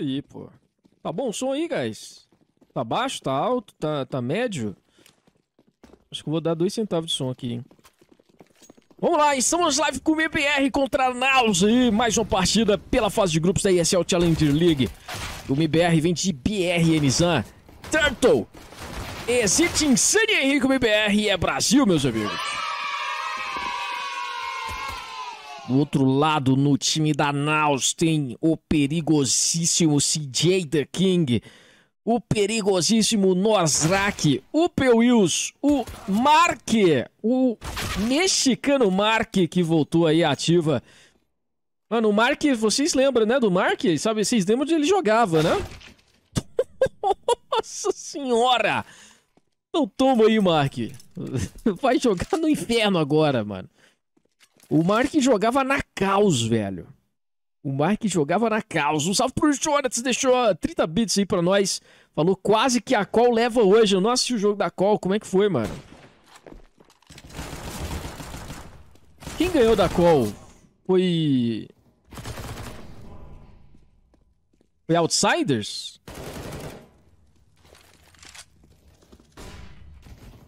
aí, pô. Tá bom o som aí, guys? Tá baixo, tá alto, tá, tá médio? Acho que eu vou dar dois centavos de som aqui, hein? Vamos lá, estamos live com o MBR contra a Naus e mais uma partida pela fase de grupos da ESL Challenger League. O MBR vem de BR Turtle, Exit Insane Henrique MBR e é Brasil, meus amigos. Do outro lado, no time da Naus, tem o perigosíssimo CJ The King, o perigosíssimo Nozrak, o Pewils, o Mark, o mexicano Mark que voltou aí ativa. Mano, o Mark, vocês lembram, né, do Mark? Sabe, vocês lembram de ele jogava, né? Nossa senhora! Não toma aí, Mark. Vai jogar no inferno agora, mano. O Mark jogava na Caos, velho. O Mark jogava na Caos. Um salve pro Jonathan, deixou 30 bits aí pra nós. Falou quase que a Call leva hoje. Eu não assisti o jogo da Call. Como é que foi, mano? Quem ganhou da Call? Foi... Foi Outsiders?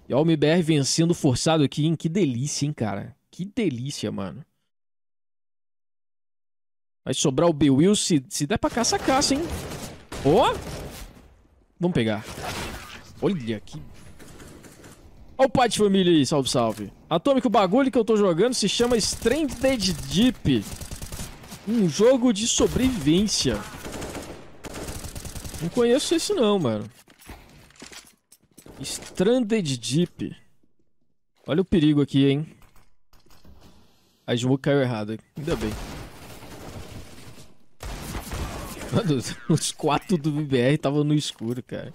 E o MBR vencendo forçado aqui, hein? Que delícia, hein, cara? Que delícia, mano. Vai sobrar o Bewill se, se der pra caça, caça, hein? Ó! Oh! Vamos pegar. Olha que... Ó o pai de família aí, salve, salve. Atômico bagulho que eu tô jogando se chama Stranded Deep. Um jogo de sobrevivência. Não conheço isso não, mano. Stranded Deep. Olha o perigo aqui, hein? A smoke caiu errada. Ainda bem. Mano, os quatro do BBR estavam no escuro, cara.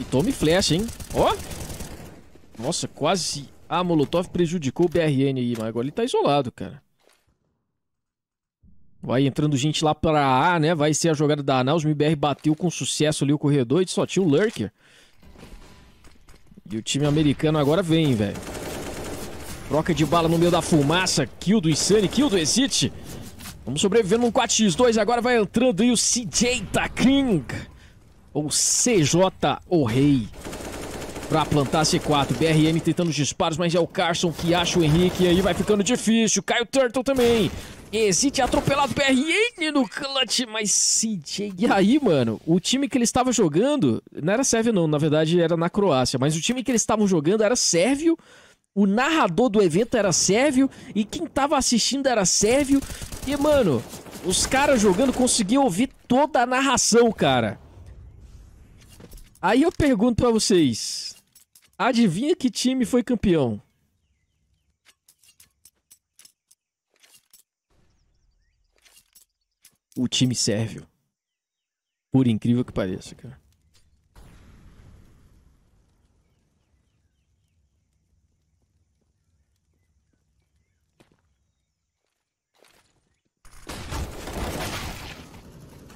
E tome flecha, hein? Ó! Nossa, quase... Ah, a Molotov prejudicou o BRN aí, mas agora ele tá isolado, cara. Vai entrando gente lá pra A, né? Vai ser a jogada da Anaus. O MBR bateu com sucesso ali o corredor e só tinha o Lurker. E o time americano agora vem, velho. Troca de bala no meio da fumaça. Kill do Insane, kill do Exit. Vamos sobrevivendo num 4x2. Agora vai entrando aí o CJ Takring. Ou CJ o Rei. Pra plantar C4. BRM tentando os disparos, mas é o Carson que acha o Henrique. E aí vai ficando difícil. Cai o Turtle também. Exit atropelado PRN no clutch, mas CJ. E aí, mano, o time que ele estava jogando não era sérvio, não, na verdade era na Croácia, mas o time que eles estavam jogando era sérvio. O narrador do evento era sérvio e quem tava assistindo era sérvio. E, mano, os caras jogando conseguiam ouvir toda a narração, cara. Aí eu pergunto para vocês: adivinha que time foi campeão? o time sérvio. Por incrível que pareça, cara.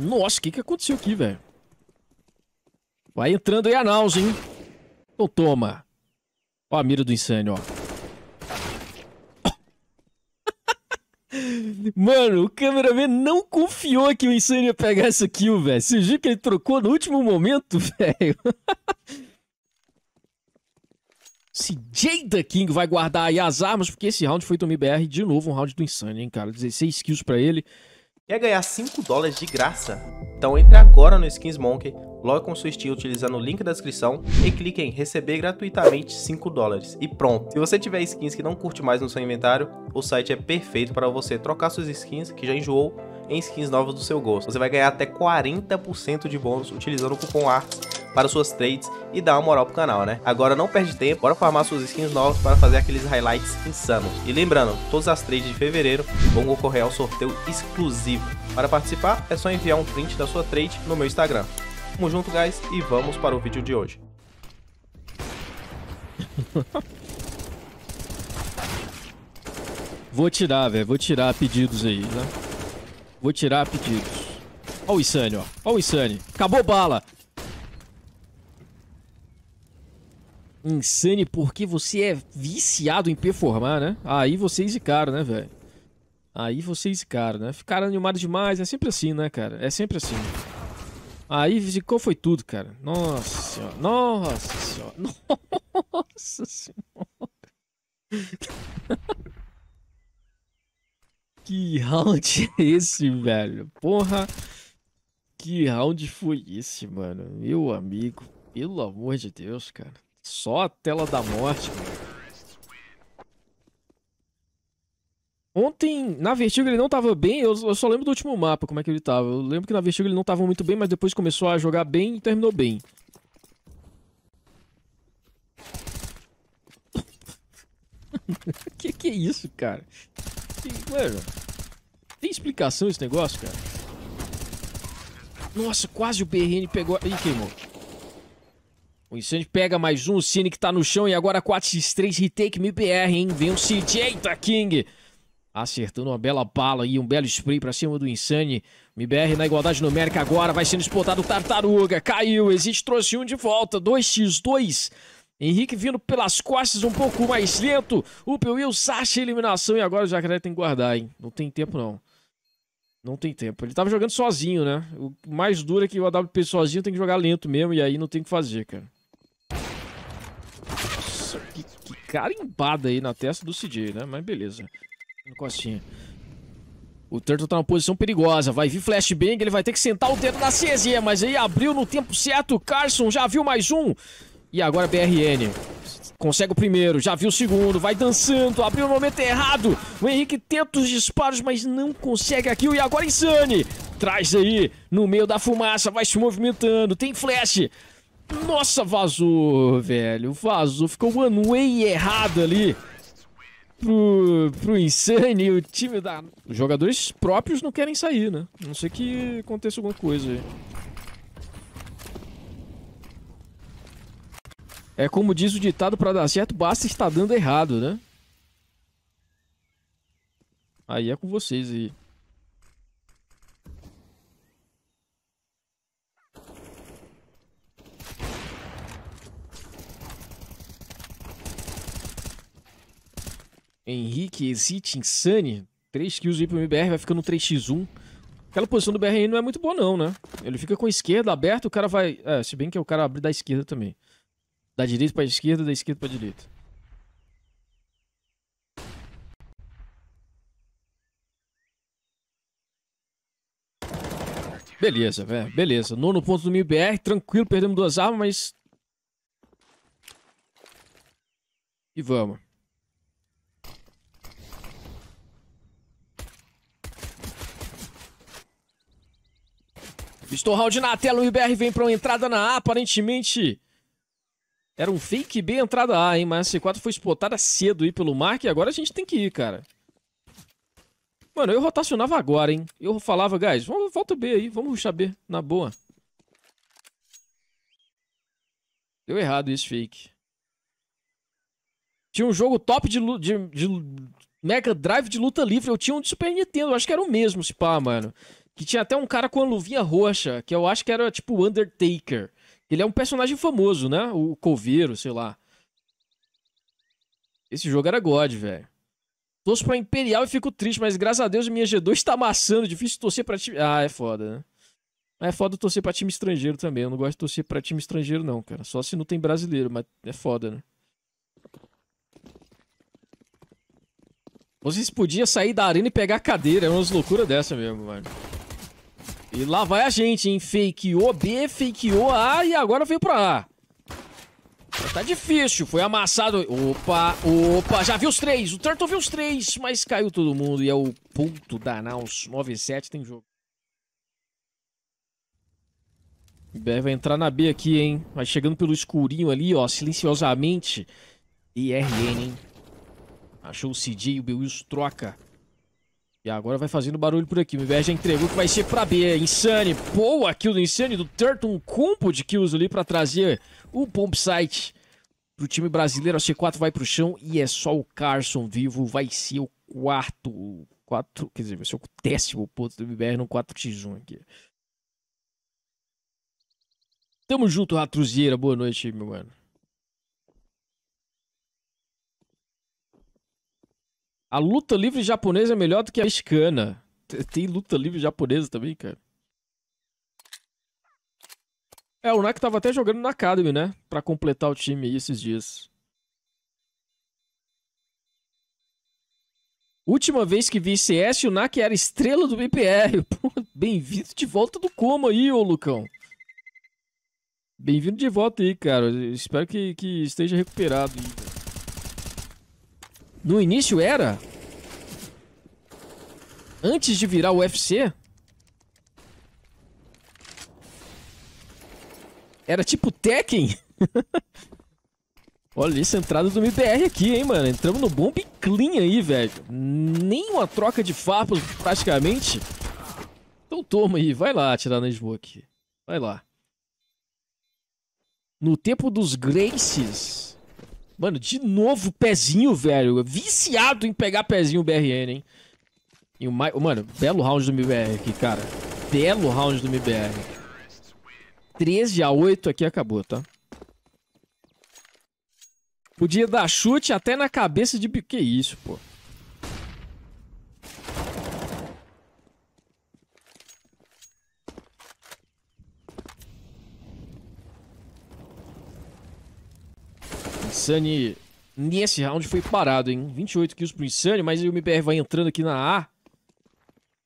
Nossa, o que, que aconteceu aqui, velho? Vai entrando aí a náusea, hein? Então toma. Ó a mira do insânio, ó. Mano, o cameraman não confiou que o Insane ia pegar essa kill, velho. Vocês viram que ele trocou no último momento, velho? Esse Jada King vai guardar aí as armas, porque esse round foi do BR de novo um round do Insane, hein, cara? 16 kills pra ele. Quer ganhar 5 dólares de graça? Então entre agora no Skins Monkey, logo com sua Steam utilizando o link da descrição e clique em receber gratuitamente 5 dólares. E pronto! Se você tiver skins que não curte mais no seu inventário, o site é perfeito para você trocar suas skins que já enjoou em skins novas do seu gosto. Você vai ganhar até 40% de bônus utilizando o cupom AR para suas trades e dar uma moral pro canal, né? Agora não perde tempo, bora farmar suas skins novas para fazer aqueles highlights insanos. E lembrando, todas as trades de fevereiro vão ocorrer ao sorteio exclusivo. Para participar, é só enviar um print da sua trade no meu Instagram. Tamo junto, guys, e vamos para o vídeo de hoje. Vou tirar, velho. Vou tirar pedidos aí, né? Vou tirar pedidos. Ó o Insane, ó. Ó o Insane. Acabou bala. Insane, porque você é viciado em performar, né? Aí vocês é cara, né, velho? Aí vocês é cara, né? Ficaram animados demais. É sempre assim, né, cara? É sempre assim. Aí ficou foi tudo, cara. Nossa senhora. Nossa senhora. Nossa senhora. que round é esse, velho? Porra. Que round foi esse, mano? Meu amigo. Pelo amor de Deus, cara. Só a tela da morte, mano. Ontem, na Vertigo, ele não tava bem. Eu, eu, só lembro do último mapa, como é que ele tava. Eu lembro que na Vertigo ele não tava muito bem, mas depois começou a jogar bem e terminou bem. que que é isso, cara? Que, mano, tem explicação esse negócio, cara? Nossa, quase o BRN pegou... Ih, queimou. O incêndio pega mais um, o Cine que tá no chão e agora 4x3, retake MBR, hein? Vem o CJ da tá, King acertando uma bela bala e um belo spray para cima do Insane. MBR na igualdade numérica agora, vai sendo explotado o Tartaruga, caiu, existe trouxe um de volta, 2x2. Henrique vindo pelas costas um pouco mais lento, o Pewil, Sacha, eliminação e agora o Jacaré tem que guardar, hein? Não tem tempo não. Não tem tempo. Ele tava jogando sozinho, né? O mais duro é que o AWP sozinho tem que jogar lento mesmo e aí não tem o que fazer, cara. Nossa, que, que carimbada aí na testa do CJ, né? Mas beleza. No O Turtle tá numa posição perigosa. Vai vir flashbang, ele vai ter que sentar o dedo na CZ. Mas aí abriu no tempo certo. Carson já viu mais um. E agora BRN. Consegue o primeiro, já viu o segundo, vai dançando, abriu no momento errado. O Henrique tenta os disparos, mas não consegue aqui. E agora Insane traz aí no meio da fumaça, vai se movimentando, tem flash. Nossa, vazou, velho, vazou, ficou one way errado ali pro, pro Insane, o time da. Os jogadores próprios não querem sair, né? A não sei que aconteça alguma coisa aí. É como diz o ditado para dar certo, basta estar dando errado, né? Aí é com vocês aí. Henrique, Exit, Insane, 3 kills aí pro MBR, vai ficando 3x1. Aquela posição do BRN não é muito boa não, né? Ele fica com a esquerda aberta, o cara vai... É, se bem que é o cara abre da esquerda também. Da direita pra esquerda, da esquerda pra direita. Beleza, velho. Beleza. Nono ponto do MBR, tranquilo, perdemos duas armas, mas... E vamos. Estou round na tela, o IBR vem para uma entrada na A, aparentemente era um fake B, entrada A, hein? Mas a C4 foi spotada cedo aí pelo Mark e agora a gente tem que ir, cara. Mano, eu rotacionava agora, hein? Eu falava, guys, vamos, volta B aí, vamos ruxar B, na boa. Deu errado esse fake. Tinha um jogo top de, de, de Mega Drive de luta livre, eu tinha um de Super Nintendo, acho que era o mesmo, se pá, mano. Que tinha até um cara com a luvinha roxa, que eu acho que era tipo o Undertaker. Ele é um personagem famoso, né? O Coveiro, sei lá. Esse jogo era God, velho. Torço pra Imperial e fico triste, mas graças a Deus minha G2 tá amassando. Difícil torcer pra time. Ah, é foda, né? É foda torcer pra time estrangeiro também. Eu não gosto de torcer pra time estrangeiro, não, cara. Só se não tem brasileiro, mas é foda, né? Vocês podiam sair da arena e pegar a cadeira. É umas loucuras dessa mesmo, mano. E lá vai a gente, hein? Fakeou B, fakeou A e agora veio pra A. Tá difícil, foi amassado. Opa, opa, já viu os três. O Turtle viu os três, mas caiu todo mundo. E é o ponto da Naus 9-7, tem jogo. vai entrar na B aqui, hein? Vai chegando pelo escurinho ali, ó, silenciosamente. IRN, hein? Achou o CJ e o Bewils troca. E agora vai fazendo barulho por aqui. O MBR já entregou que vai ser pra B. É insane. Boa kill do Insane do Turtle. Um combo de kills ali pra trazer o Pomp Site pro time brasileiro. A C4 vai pro chão e é só o Carson vivo. Vai ser o quarto. Quatro, quer dizer, vai ser o décimo ponto do MBR no 4x1 aqui. Tamo junto, Ratruzeira. Boa noite, meu mano. A luta livre japonesa é melhor do que a mexicana. Tem luta livre japonesa também, cara. É, o Nak tava até jogando na Academy, né? Pra completar o time aí esses dias. Última vez que vi CS, o Nak era estrela do BPR. Bem-vindo de volta do coma aí, ô Lucão. Bem-vindo de volta aí, cara. Espero que, que esteja recuperado aí, no início era? Antes de virar o UFC? Era tipo Tekken? Olha essa entrada do MBR aqui, hein, mano. Entramos no bomb clean aí, velho. Nenhuma troca de farpos, praticamente. Então toma aí, vai lá atirar na smoke. Vai lá. No tempo dos Graces, Mano, de novo pezinho, velho. Viciado em pegar pezinho BRN, hein? E o Mano, belo round do MBR aqui, cara. Belo round do MBR. 13 a 8 aqui acabou, tá? Podia dar chute até na cabeça de... Que isso, pô. Insane nesse round foi parado, hein? 28 kills pro Insane, mas o MPR vai entrando aqui na A.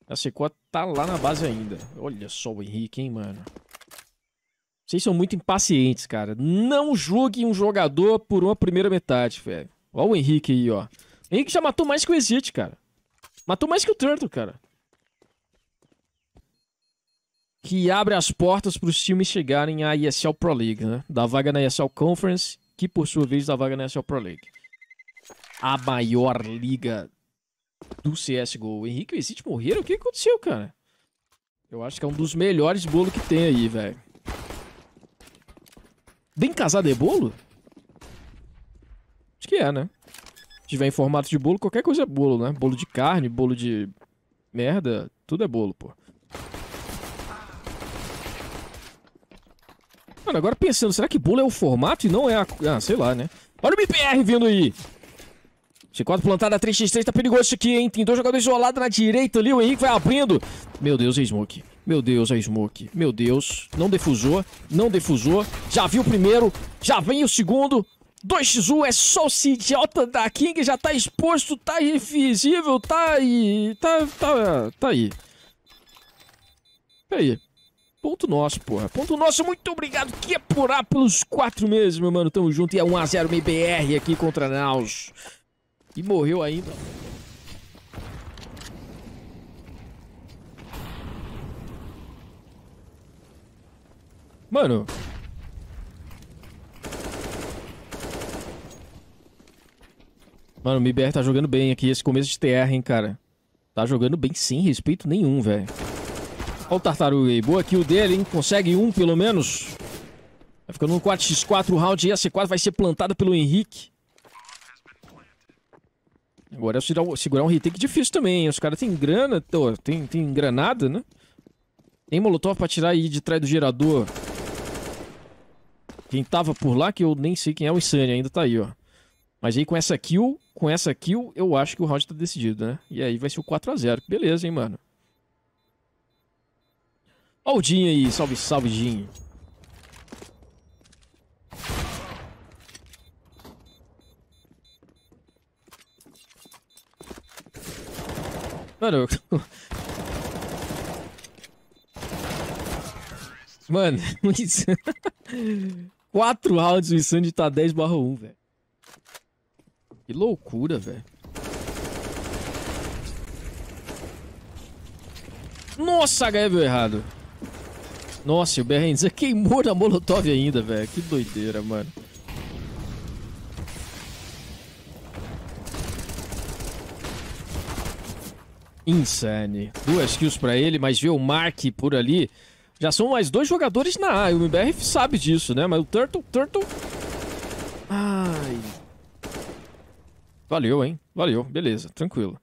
A C4 tá lá na base ainda. Olha só o Henrique, hein, mano. Vocês são muito impacientes, cara. Não julguem um jogador por uma primeira metade, velho. Olha o Henrique aí, ó. O Henrique já matou mais que o Exit, cara. Matou mais que o Turtle, cara. Que abre as portas para os times chegarem à ESL Pro League, né? Da vaga na ESL Conference que por sua vez dá vaga na SL Pro League. A maior liga do CSGO. Henrique e Exit morreram? O que aconteceu, cara? Eu acho que é um dos melhores bolo que tem aí, velho. Bem casado é bolo? Acho que é, né? Se tiver em formato de bolo, qualquer coisa é bolo, né? Bolo de carne, bolo de merda, tudo é bolo, pô. Mano, agora pensando, será que bula é o formato e não é a... Ah, sei lá, né? Olha o BPR vindo aí! G4 plantada 3x3, tá perigoso isso aqui, hein? Tem dois jogadores isolados na direita ali, o Henrique vai abrindo. Meu Deus, a é Smoke. Meu Deus, a é Smoke. Meu Deus. Não defusou, não defusou. Já viu o primeiro, já vem o segundo. 2x1 é só o idiota da King, já tá exposto, tá invisível, tá aí. Tá, tá, tá aí. É aí. Ponto nosso, porra. Ponto nosso, muito obrigado. Que apurar é pelos quatro meses, meu mano. Tamo junto. E é 1x0 MBR aqui contra Naus. E morreu ainda. Mano. Mano, o MBR tá jogando bem aqui. Esse começo de TR, hein, cara. Tá jogando bem sem respeito nenhum, velho. Olha o Tartaruga aí. Boa kill dele, hein? Consegue um, pelo menos. Vai ficando no 4x4 o round e a C4 vai ser plantada pelo Henrique. Agora é segurar um retake difícil também, hein? Os caras têm grana, tem, tem granada, né? Tem molotov pra tirar aí de trás do gerador. Quem tava por lá, que eu nem sei quem é o Insane, ainda tá aí, ó. Mas aí com essa kill, com essa kill, eu acho que o round tá decidido, né? E aí vai ser o 4x0. Beleza, hein, mano? Ó o aí, salve, salve, Dinho. Mano, Mano, quatro rounds o Insandy tá 10 barra 1, velho. Que loucura, velho. Nossa, HF errado. Nossa, o BRNZ queimou na Molotov ainda, velho. Que doideira, mano. Insane. Duas kills pra ele, mas vê o Mark por ali. Já são mais dois jogadores na A. o MBR sabe disso, né? Mas o Turtle, Turtle... Ai... Valeu, hein? Valeu. Beleza, tranquilo.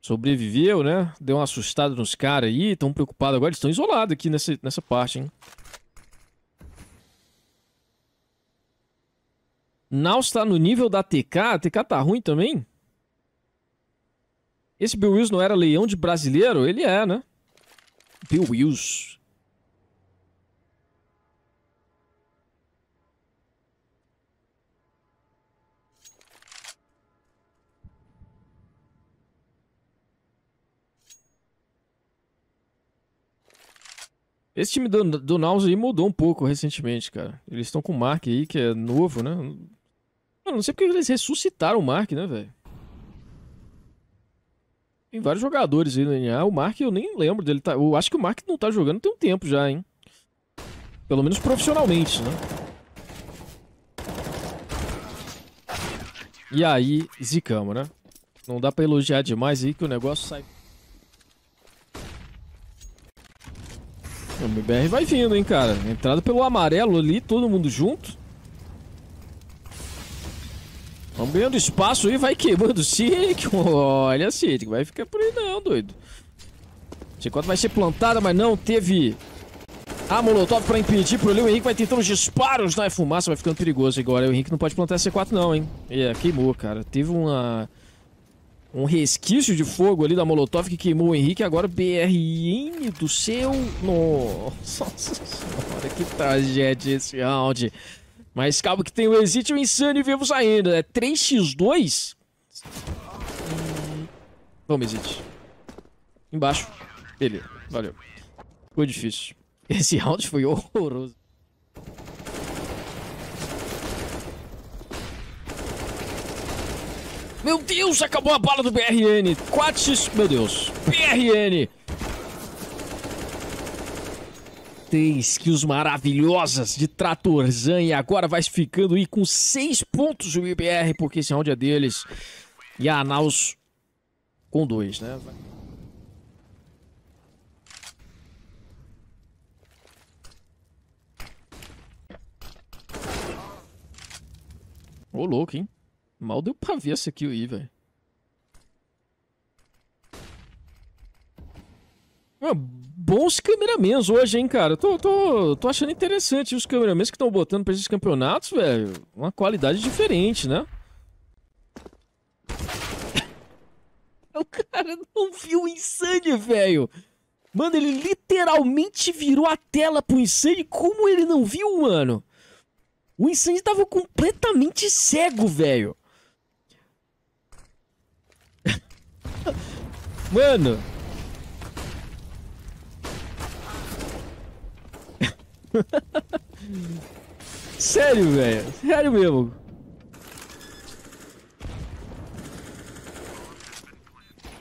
Sobreviveu, né? Deu um assustado nos caras aí, estão preocupados agora, eles estão isolados aqui nessa, nessa parte, hein? Naus tá no nível da TK, a TK tá ruim também? Esse Bill Wills não era leão de brasileiro? Ele é, né? Bill Wills. Esse time do, do Naus aí mudou um pouco recentemente, cara. Eles estão com o Mark aí, que é novo, né? Eu não sei porque eles ressuscitaram o Mark, né, velho? Tem vários jogadores aí no né? NA. Ah, o Mark eu nem lembro dele. Tá... Eu acho que o Mark não tá jogando tem um tempo já, hein? Pelo menos profissionalmente, né? E aí, Zicama, né? Não dá pra elogiar demais aí que o negócio sai... O BBR vai vindo, hein, cara. Entrada pelo amarelo ali, todo mundo junto. Vamos ganhando espaço aí, vai queimando o Citic. Olha, Citic, vai ficar por aí não, doido. C4 vai ser plantada, mas não teve a Molotov pra impedir por ali. O Henrique vai tentando os disparos na é fumaça, vai ficando perigoso agora. O Henrique não pode plantar C4 não, hein. É, queimou, cara. Teve uma um resquício de fogo ali da Molotov que queimou o Henrique. Agora o BRN do seu. Nossa senhora, que tragédia esse round. Mas calma que tem o Exit e o Insane vivos ainda. É 3x2? Vamos, Exit. Embaixo. Beleza, valeu. Ficou difícil. Esse round foi horroroso. Meu Deus, acabou a bala do BRN. Quatis, meu Deus. BRN. Três kills maravilhosas de Tratorzan e agora vai ficando aí com seis pontos o IBR, porque esse round é deles. E a Anaus com dois, né? Ô, oh, louco, hein? Mal deu pra ver essa kill aí, velho. Ah, bons cameramans hoje, hein, cara. Tô, tô, tô achando interessante os cameramans que estão botando pra esses campeonatos, velho. Uma qualidade diferente, né? O cara não viu o Insane, velho. Mano, ele literalmente virou a tela pro Insane. Como ele não viu, mano? O Insane tava completamente cego, velho. Mano! Sério, velho. Sério mesmo.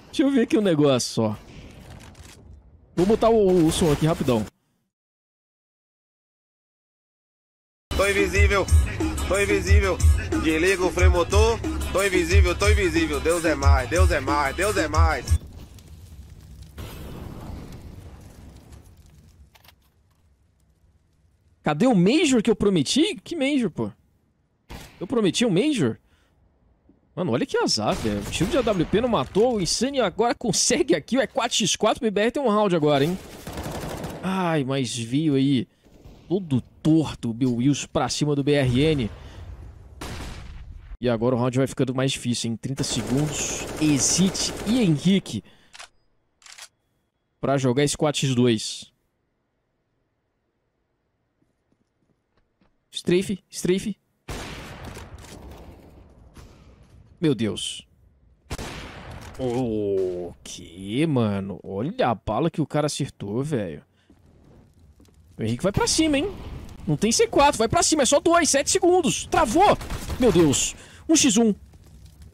Deixa eu ver aqui um negócio só. Vou botar o, o som aqui rapidão. Tô invisível, tô invisível. Desliga o freio motor, tô invisível, tô invisível. Deus é mais, Deus é mais, Deus é mais. Cadê o Major que eu prometi? Que Major, pô? Eu prometi um Major? Mano, olha que azar, velho. O time de AWP não matou. O Insane agora consegue aqui. É 4x4. O BBR tem um round agora, hein? Ai, mas viu aí. Todo torto o Bill Wills pra cima do BRN. E agora o round vai ficando mais difícil, em 30 segundos. Exit e Henrique. Pra jogar esse 4x2. Strafe, strafe. Meu Deus. O oh, que, mano? Olha a bala que o cara acertou, velho. O Henrique vai pra cima, hein? Não tem C4, vai pra cima, é só 2, 7 segundos. Travou! Meu Deus, 1x1. Um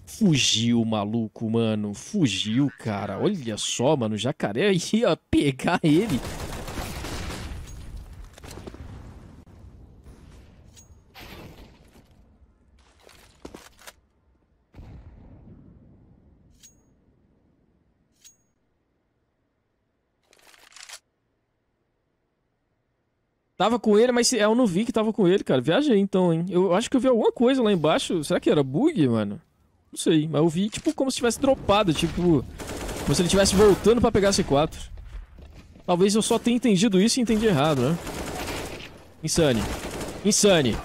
Fugiu, maluco, mano. Fugiu, cara. Olha só, mano, o jacaré ia pegar ele. Tava com ele, mas eu não vi que tava com ele, cara. Viajei então, hein? Eu acho que eu vi alguma coisa lá embaixo. Será que era bug, mano? Não sei, mas eu vi tipo como se tivesse dropado, tipo. Como se ele estivesse voltando pra pegar C4. Talvez eu só tenha entendido isso e entendi errado, né? Insane. Insane.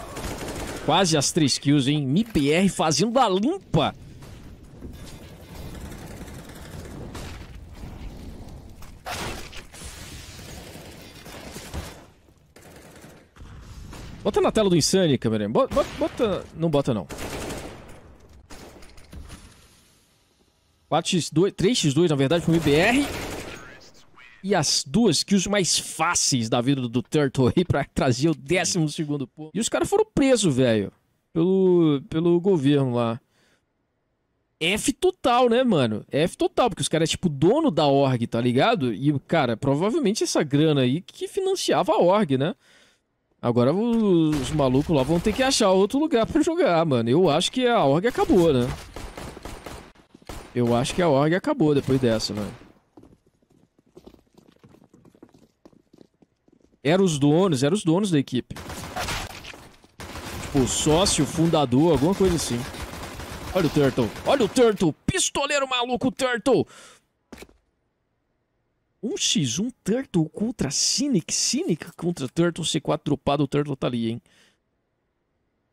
Quase as três kills, hein? MIPR fazendo a limpa. Bota na tela do Insane, câmera. Bota, bota, Não bota, não. 4x2... 3x2, na verdade, com o IBR. E as duas kills mais fáceis da vida do Turtle aí pra trazer o 12 ponto. E os caras foram presos, velho. Pelo, pelo governo lá. F total, né, mano? F total, porque os caras é tipo dono da org, tá ligado? E, cara, provavelmente essa grana aí que financiava a org, né? Agora os malucos lá vão ter que achar outro lugar pra jogar, mano. Eu acho que a org acabou, né? Eu acho que a org acabou depois dessa, mano. Era os donos, era os donos da equipe. Tipo, sócio, fundador, alguma coisa assim. Olha o Turtle, olha o Turtle, pistoleiro maluco Turtle. 1x1 um Turtle contra Cynic. Cynic contra Turtle. C4 dropado, o Turtle tá ali, hein?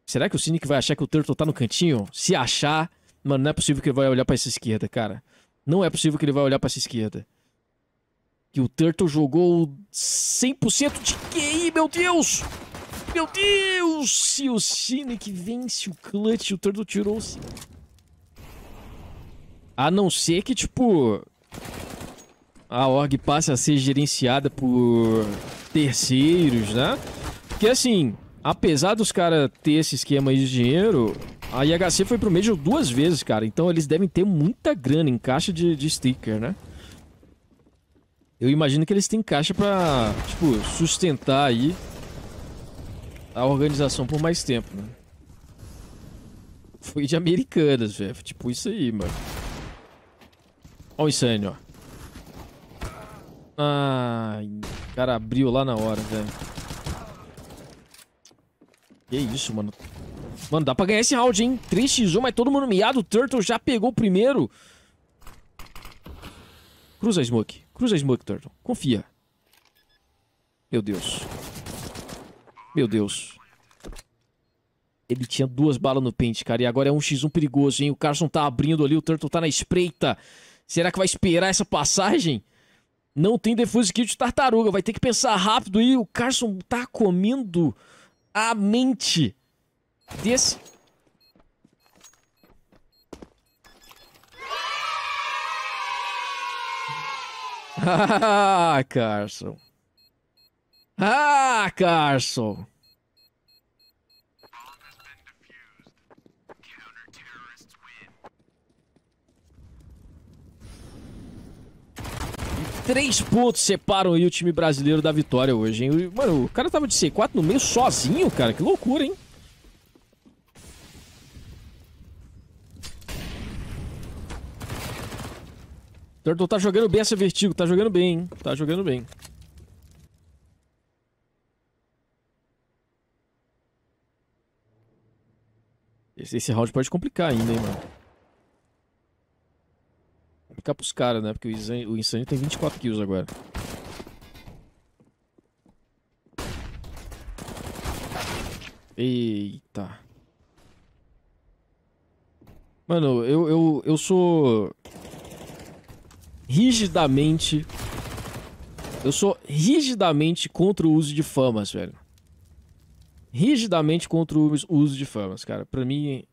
Será que o Cynic vai achar que o Turtle tá no cantinho? Se achar, mano, não é possível que ele vai olhar pra essa esquerda, cara. Não é possível que ele vai olhar pra essa esquerda. Que o Turtle jogou 100% de QI, meu Deus! Meu Deus! Se o Cynic vence o clutch, o Turtle tirou o A não ser que, tipo a org passa a ser gerenciada por terceiros, né? Porque assim, apesar dos caras ter esse esquema aí de dinheiro, a IHC foi pro Major duas vezes, cara. Então eles devem ter muita grana em caixa de, de sticker, né? Eu imagino que eles têm caixa pra, tipo, sustentar aí a organização por mais tempo, né? Foi de americanas, velho. Tipo isso aí, mano. Olha o insane, ó. Ai, o cara abriu lá na hora, velho. Que isso, mano. Mano, dá pra ganhar esse round, hein? 3x1, mas todo mundo miado. O Turtle já pegou o primeiro. Cruza a Smoke. Cruza a Smoke, Turtle. Confia. Meu Deus. Meu Deus. Ele tinha duas balas no pente, cara. E agora é um x 1 perigoso, hein? O Carson tá abrindo ali, o Turtle tá na espreita. Será que vai esperar essa passagem? Não tem defuse kit de tartaruga. Vai ter que pensar rápido e o Carson tá comendo a mente desse... Ah, Carson. Ah, Carson. Três pontos separam aí o time brasileiro da vitória hoje, hein? Mano, o cara tava de C4 no meio sozinho, cara. Que loucura, hein? Turtle tá jogando bem essa Vertigo. Tá jogando bem, hein? Tá jogando bem. Esse, esse round pode complicar ainda, hein, mano. Ficar pros caras, né? Porque o, insano Insane tem 24 kills agora. Eita. Mano, eu, eu, eu sou... Rigidamente... Eu sou rigidamente contra o uso de famas, velho. Rigidamente contra o uso de famas, cara. Pra mim,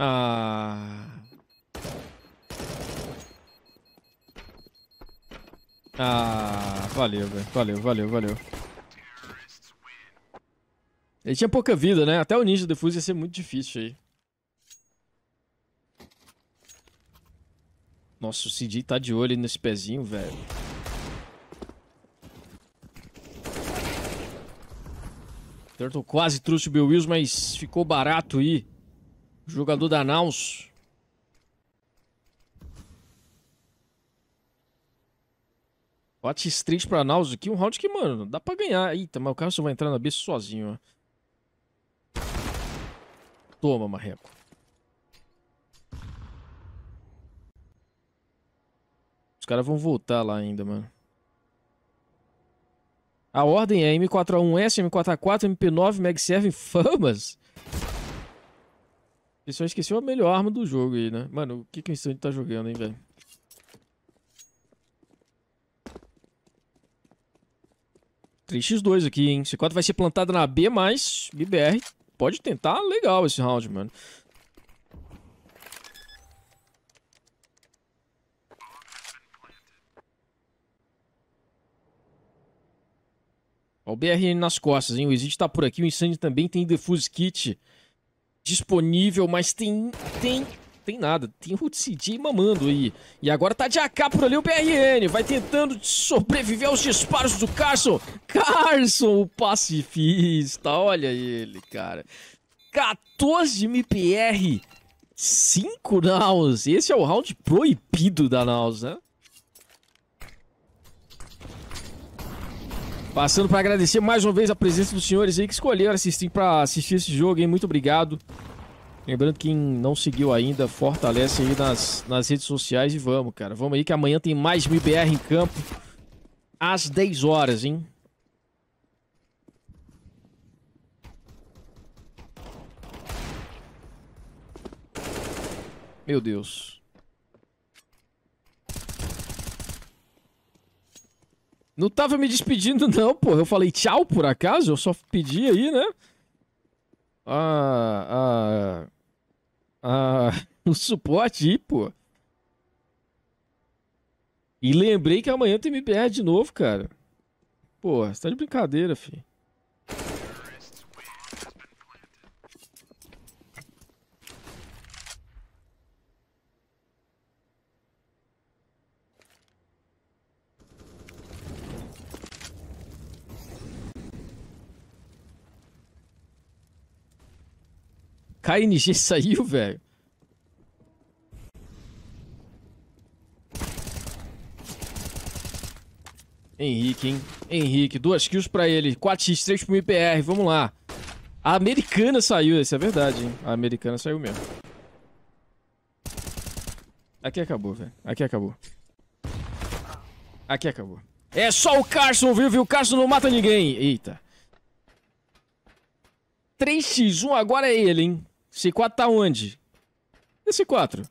Ah. Ah, valeu, velho. Valeu, valeu, valeu. Ele tinha pouca vida, né? Até o ninja Defuse ia ser muito difícil aí. Nossa, o Cid tá de olho nesse pezinho, velho. Turtle quase trouxe o Bill Wills, mas ficou barato aí. Jogador da Naus. Bate straight pra Naus aqui. Um round que, mano, dá pra ganhar. Eita, mas o só vai entrar na B sozinho, ó. Toma, marreco. Os caras vão voltar lá ainda, mano. A ordem é M4A1S, M4A4, MP9, Mag 7, Famas. Ele só esqueceu a melhor arma do jogo aí, né? Mano, o que, que o Insane tá jogando, hein, velho? x 2 aqui, hein? C4 vai ser plantado na B, mas BBR pode tentar legal esse round, mano. Ó, o BR nas costas, hein? O Exit tá por aqui, o Insane também tem Defuse Kit disponível, mas tem... tem... Tem nada, tem o CJ mamando aí. E agora tá de AK por ali o BRN. Vai tentando sobreviver aos disparos do Carson. Carson, o pacifista. Olha ele, cara. 14 MPR. 5 rounds. Esse é o round proibido da Naus, né? Passando para agradecer mais uma vez a presença dos senhores aí que escolheram assistir para assistir esse jogo, hein? Muito obrigado. Lembrando quem não seguiu ainda, fortalece aí nas, nas redes sociais e vamos, cara. Vamos aí que amanhã tem mais MBR em campo às 10 horas, hein? Meu Deus. Não tava me despedindo, não, pô. Eu falei tchau por acaso? Eu só pedi aí, né? Ah. Ah. Ah. Um suporte aí, pô. E lembrei que amanhã tem MBR de novo, cara. Pô, você tá de brincadeira, filho. KNG saiu, velho. Henrique, hein? Henrique, duas kills pra ele. 4x3 pro IPR, vamos lá. A americana saiu, isso é verdade, hein? A americana saiu mesmo. Aqui acabou, velho. Aqui acabou. Aqui acabou. É só o Carson, viu? viu? O Carson não mata ninguém. Eita. 3x1 agora é ele, hein? C4 tá onde? E C4?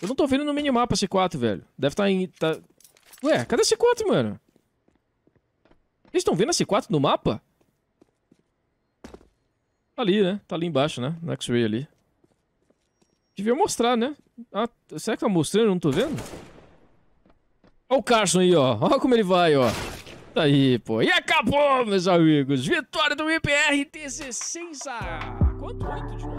Eu não tô vendo no minimapa C4, velho. Deve estar tá em... Tá... Ué, cadê C4, mano? Eles estão vendo a C4 no mapa? Tá ali, né? Tá ali embaixo, né? No X-Ray ali. Devia mostrar, né? Ah, será que tá mostrando? Eu não tô vendo. Olha o Carson aí, ó. olha como ele vai, ó. Tá aí, pô. E acabou, meus amigos. Vitória do IPR 16 a... Quanto? 8 de